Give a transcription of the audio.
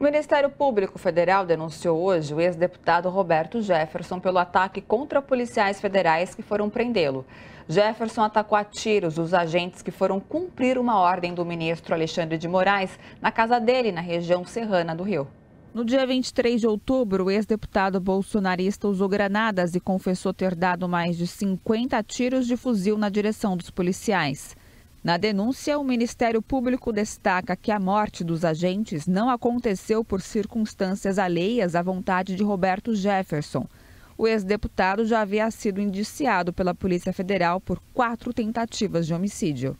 O Ministério Público Federal denunciou hoje o ex-deputado Roberto Jefferson pelo ataque contra policiais federais que foram prendê-lo. Jefferson atacou a tiros os agentes que foram cumprir uma ordem do ministro Alexandre de Moraes na casa dele, na região serrana do Rio. No dia 23 de outubro, o ex-deputado bolsonarista usou granadas e confessou ter dado mais de 50 tiros de fuzil na direção dos policiais. Na denúncia, o Ministério Público destaca que a morte dos agentes não aconteceu por circunstâncias alheias à vontade de Roberto Jefferson. O ex-deputado já havia sido indiciado pela Polícia Federal por quatro tentativas de homicídio.